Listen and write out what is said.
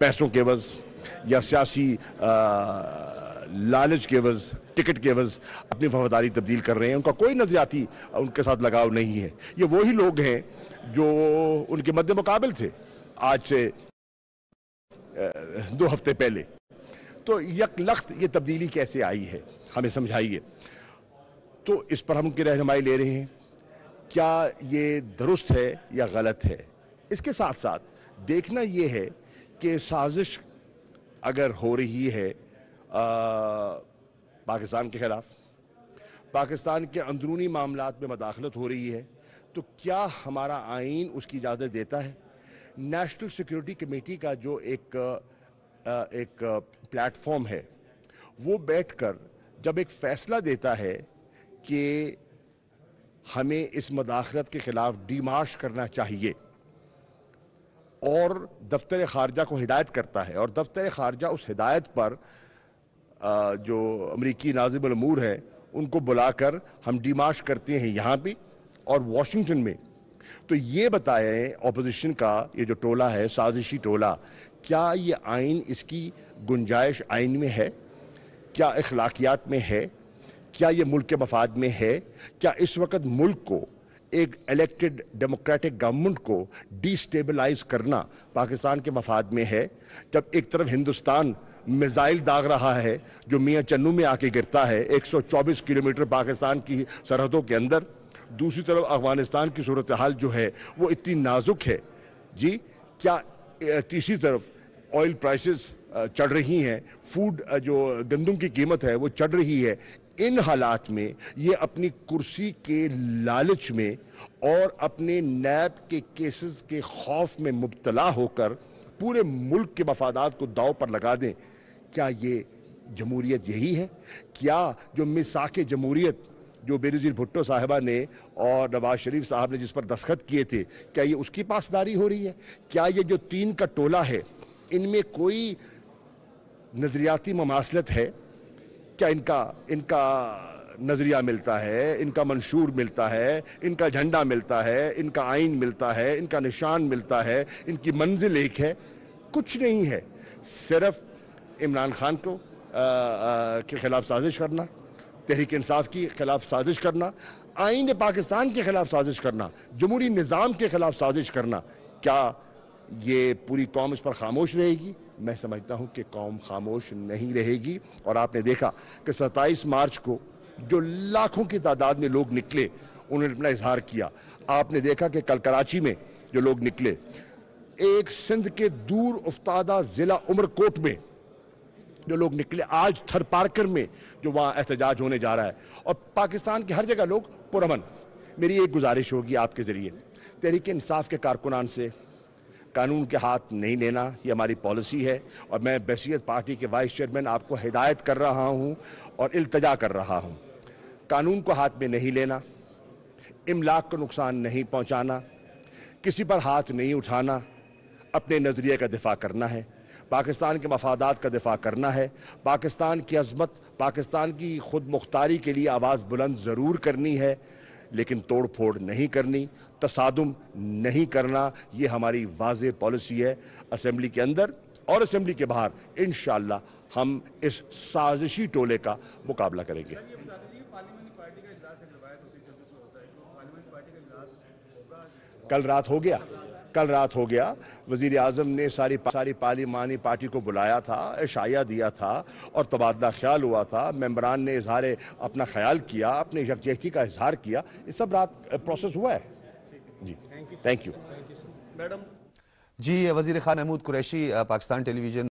पैसों के वज या सियासी लालच के वज टिकट के वज अपनी वफादारी तब्दील कर रहे हैं उनका कोई नजरियाती उनके साथ लगाव नहीं है ये वही लोग हैं जो उनके मद्द मुकाबल थे आज से दो हफ्ते पहले तो लख्त ये तब्दीली कैसे आई है हमें समझाइए तो इस पर हम उनकी रहनुमाई ले रहे हैं क्या ये दुरुस्त है या गलत है इसके साथ साथ देखना ये है कि साजिश अगर हो रही है पाकिस्तान के ख़िलाफ़ पाकिस्तान के अंदरूनी मामला में मदाखलत हो रही है तो क्या हमारा आइन उसकी इजाज़त देता है नेशनल सिक्योरिटी कमेटी का जो एक एक प्लेटफॉर्म है वो बैठकर जब एक फ़ैसला देता है कि हमें इस मदाखलत के ख़िलाफ़ डिमार्श करना चाहिए और दफ्तर खारजा को हिदायत करता है और दफ्तर खारजा उस हिदायत पर जो अमरीकी नाजिमूर है उनको बुलाकर हम डिमाश करते हैं यहाँ भी और वाशिंगटन में तो ये बताएं अपोजिशन का ये जो टोला है साजिशी टोला क्या ये आइन इसकी गुंजाइश आइन में है क्या अखलाकियात में है क्या ये मुल्क के मफाद में है क्या इस वक्त मुल्क को एक इलेक्टेड डेमोक्रेटिक गवर्नमेंट को डिस्टेबलाइज करना पाकिस्तान के मफाद में है जब एक तरफ हिंदुस्तान मिज़ाइल दाग रहा है जो मियाँ चन्नू में आके गिरता है 124 किलोमीटर पाकिस्तान की सरहदों के अंदर दूसरी तरफ अफगानिस्तान की सूरत हाल जो है वो इतनी नाजुक है जी क्या तीसरी तरफ ऑयल प्राइसेस चढ़ रही हैं फूड जो गंदम की कीमत है वो चढ़ रही है इन हालात में ये अपनी कुर्सी के लालच में और अपने नैब के केसेस के खौफ में मुबतला होकर पूरे मुल्क के मफादात को दाव पर लगा दें क्या ये जमहूरीत यही है क्या जो मिसाक जमहूरीत जो बेनज़ीर भुट्टो साहबा ने और नवाज शरीफ साहब ने जिस पर दस्खत किए थे क्या ये उसकी पासदारी हो रही है क्या ये जो तीन का टोला है इनमें कोई नज़रियाती ममासलत है क्या इनका इनका नज़रिया मिलता है इनका मंशूर मिलता है इनका झंडा मिलता है इनका आइन मिलता है इनका निशान मिलता है इनकी मंजिल एक है कुछ नहीं है सिर्फ इमरान खान को आ, आ, के ख़िलाफ़ साजिश करना तहरीक इंसाफ की खिलाफ साजिश करना आइन पाकिस्तान के खिलाफ साजिश करना जमहूरी निज़ाम के खिलाफ साजिश करना क्या ये पूरी कौम इस पर खामोश रहेगी मैं समझता हूँ कि कौम खामोश नहीं रहेगी और आपने देखा कि सत्ताईस मार्च को जो लाखों की तादाद में लोग निकले उन्होंने अपना इजहार किया आपने देखा कि कल कराची में जो लोग निकले एक सिंध के दूर उफ्तादा ज़िला उमरकोट में जो लोग निकले आज थर पार्कर में जो वहाँ एहतजाज होने जा रहा है और पाकिस्तान के हर जगह लोग पुरमन मेरी एक गुजारिश होगी आपके ज़रिए तहरीक इंसाफ के कारकुनान से कानून के हाथ नहीं लेना ये हमारी पॉलिसी है और मैं बैसीत पार्टी के वाइस चेयरमैन आपको हिदायत कर रहा हूँ और अल्तजा कर रहा हूँ कानून को हाथ में नहीं लेना इमलाक को नुकसान नहीं पहुँचाना किसी पर हाथ नहीं उठाना अपने नज़रिए का दिफा करना है पाकिस्तान के मफादात का दिफा करना है पाकिस्तान की अजमत पाकिस्तान की खुद मुख्तारी के लिए आवाज़ बुलंद ज़रूर करनी है लेकिन तोड़ फोड़ नहीं करनी तसादम नहीं करना ये हमारी वाज पॉलिसी है असम्बली के अंदर और असम्बली के बाहर इन हम इस साजिशी टोले का मुकाबला करेंगे तो कल रात हो गया कल रात हो गया वजीर अजम ने सारी पा, सारी पार्लिमानी पार्टी को बुलाया था इशाया दिया था और तबादला ख्याल हुआ था मेम्बरान ने इजहार अपना ख्याल किया अपने यकजहती का इजहार किया ये सब रात प्रोसेस हुआ है जी थैंक यू मैडम जी वजीर खान महमूद कुरैशी पाकिस्तान टेलीविजन